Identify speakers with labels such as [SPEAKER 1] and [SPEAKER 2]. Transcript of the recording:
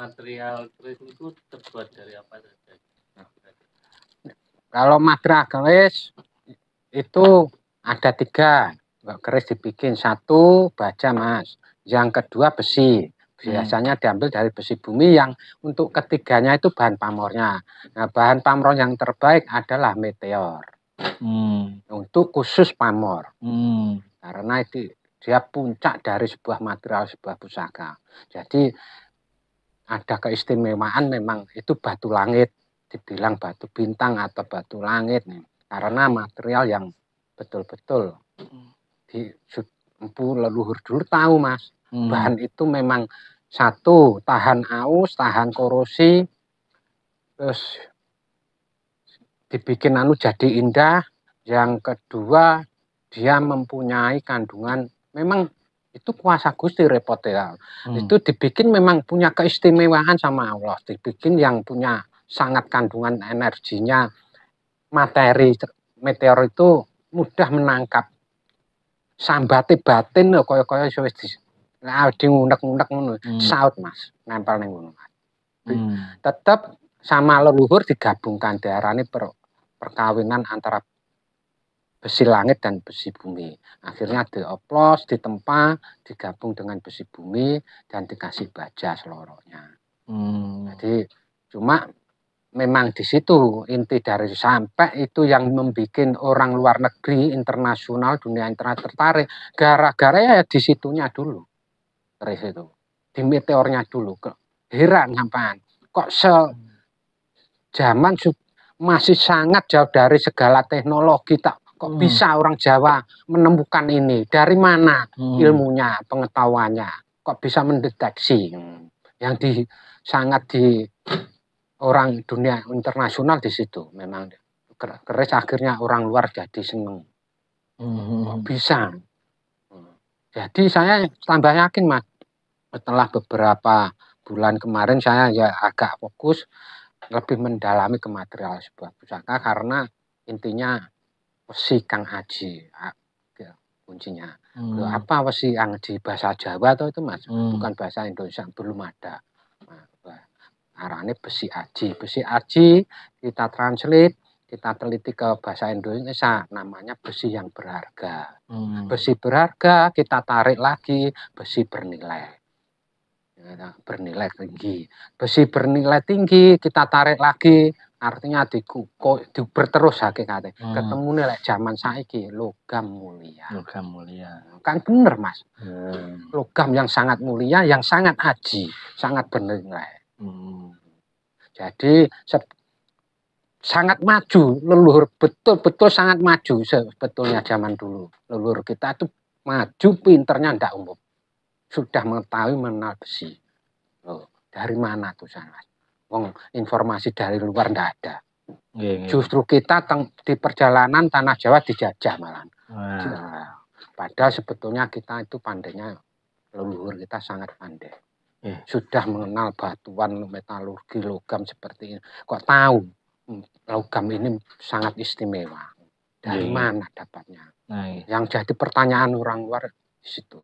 [SPEAKER 1] material keris itu terbuat dari apa saja? Nah. Kalau material keris itu ada tiga. Keris dibikin satu baja mas, yang kedua besi. Biasanya hmm. diambil dari besi bumi yang untuk ketiganya itu bahan pamornya. Nah, bahan pamor yang terbaik adalah meteor. Hmm. Untuk khusus pamor. Hmm. Karena itu dia puncak dari sebuah material sebuah pusaka. Jadi ada keistimewaan memang itu batu langit dibilang batu bintang atau batu langit nih karena material yang betul-betul hmm. di empu leluhur dulu tahu mas hmm. bahan itu memang satu tahan aus tahan korosi terus dibikin anu jadi indah yang kedua dia mempunyai kandungan memang itu kuasa Gusti repot ya. Hmm. Itu dibikin memang punya keistimewaan sama Allah, dibikin yang punya sangat kandungan energinya materi meteor itu mudah menangkap sambati batin loh koyo koyo wis di nah, ngundak ngundak hmm. saut Mas nempel ning tetap hmm. tetap sama leluhur digabungkan ini per, perkawinan antara besi langit dan besi bumi. Akhirnya dioplos, ditempa, digabung dengan besi bumi dan dikasih baja seluruhnya. Hmm. Jadi cuma memang di situ inti dari sampai itu yang membuat orang luar negeri internasional dunia internasional tertarik gara-gara ya di situnya dulu terus itu di meteornya dulu heran sampean kok se hmm. zaman masih sangat jauh dari segala teknologi tak Kok hmm. bisa orang Jawa menemukan ini? Dari mana hmm. ilmunya, pengetahuannya? Kok bisa mendeteksi? Hmm. Yang di sangat di orang dunia internasional di situ memang keris akhirnya orang luar jadi seneng. Hmm. Kok bisa? Jadi saya tambah yakin mas setelah beberapa bulan kemarin saya ya agak fokus lebih mendalami ke material sebuah pusaka karena intinya wesi kang aji ah, kuncinya hmm. apa wesi kang di bahasa Jawa atau itu mas hmm. bukan bahasa Indonesia belum ada nah, arane besi aji besi aji kita translate kita teliti ke bahasa Indonesia namanya besi yang berharga hmm. besi berharga kita tarik lagi besi bernilai ya, nah, bernilai tinggi besi bernilai tinggi kita tarik lagi artinya adikku kok berterus hakikatnya hmm. ketemu nih like, zaman saiki logam mulia logam mulia hmm, kan bener mas hmm. logam yang sangat mulia yang sangat aji sangat bernilai hmm. jadi sangat maju leluhur betul-betul sangat maju sebetulnya zaman dulu leluhur kita itu maju pinternya ndak umum sudah mengetahui menal besi oh, dari mana tuh mas Wong informasi dari luar ndak ada. Gini. Justru kita teng, di perjalanan tanah Jawa dijajah malah. Nah. Nah, padahal sebetulnya kita itu pandainya leluhur kita sangat pandai. Gini. Sudah mengenal batuan metalurgi logam seperti ini. Kok tahu hmm, logam ini sangat istimewa. Dari Gini. mana dapatnya? Nah, Gini. Yang jadi pertanyaan orang luar di situ.